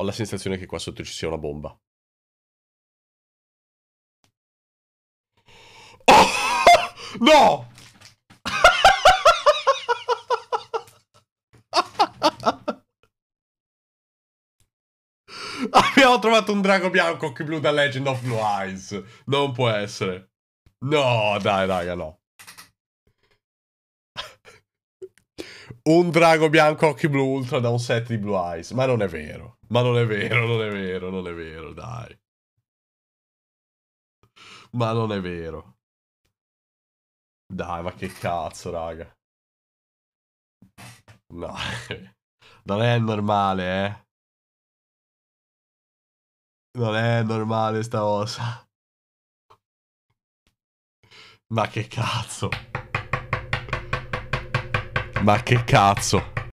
Ho la sensazione che qua sotto ci sia una bomba. Oh! No! Abbiamo trovato un drago bianco occhi blu da Legend of Blue Eyes. Non può essere. No, dai, raga, no. un drago bianco occhi blu ultra da un set di Blue Eyes. Ma non è vero. Ma non è vero, non è vero, non è vero, dai. Ma non è vero. Dai, ma che cazzo, raga. No, non è normale, eh. Non è normale sta cosa. Ma che cazzo. Ma che cazzo.